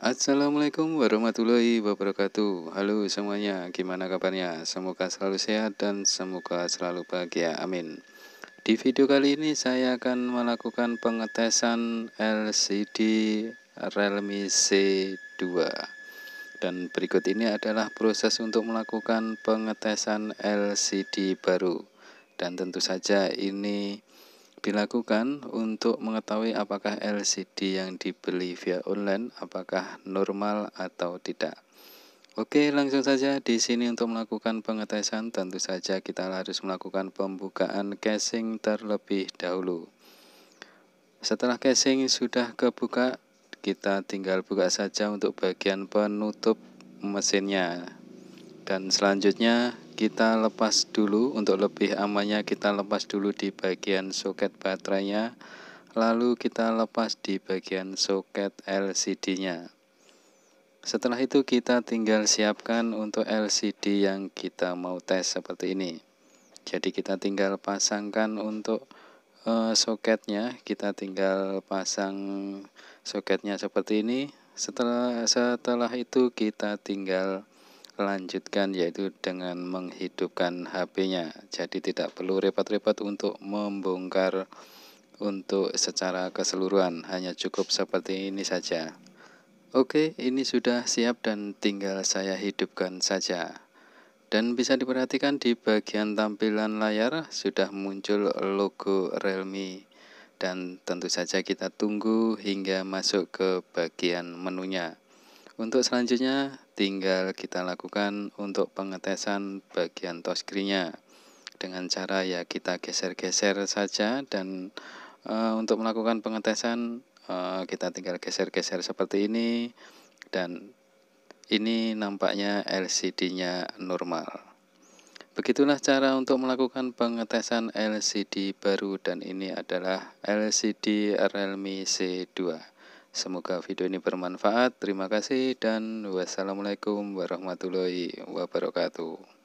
Assalamualaikum warahmatullahi wabarakatuh Halo semuanya, gimana kabarnya? Semoga selalu sehat dan semoga selalu bahagia, amin Di video kali ini saya akan melakukan pengetesan LCD Realme C2 Dan berikut ini adalah proses untuk melakukan pengetesan LCD baru Dan tentu saja ini dilakukan untuk mengetahui apakah LCD yang dibeli via online apakah normal atau tidak. Oke, langsung saja di sini untuk melakukan pengetesan tentu saja kita harus melakukan pembukaan casing terlebih dahulu. Setelah casing sudah kebuka, kita tinggal buka saja untuk bagian penutup mesinnya. Dan selanjutnya kita lepas dulu untuk lebih amannya kita lepas dulu di bagian soket baterainya lalu kita lepas di bagian soket LCD nya setelah itu kita tinggal siapkan untuk LCD yang kita mau tes seperti ini jadi kita tinggal pasangkan untuk uh, soketnya kita tinggal pasang soketnya seperti ini setelah setelah itu kita tinggal lanjutkan yaitu dengan menghidupkan HP-nya. Jadi tidak perlu repot-repot untuk membongkar untuk secara keseluruhan, hanya cukup seperti ini saja. Oke, ini sudah siap dan tinggal saya hidupkan saja. Dan bisa diperhatikan di bagian tampilan layar sudah muncul logo Realme dan tentu saja kita tunggu hingga masuk ke bagian menunya. Untuk selanjutnya tinggal kita lakukan untuk pengetesan bagian touchscreen-nya dengan cara ya kita geser-geser saja dan e, untuk melakukan pengetesan e, kita tinggal geser-geser seperti ini dan ini nampaknya LCD-nya normal. Begitulah cara untuk melakukan pengetesan LCD baru dan ini adalah LCD Realme C2. Semoga video ini bermanfaat. Terima kasih dan wassalamualaikum warahmatullahi wabarakatuh.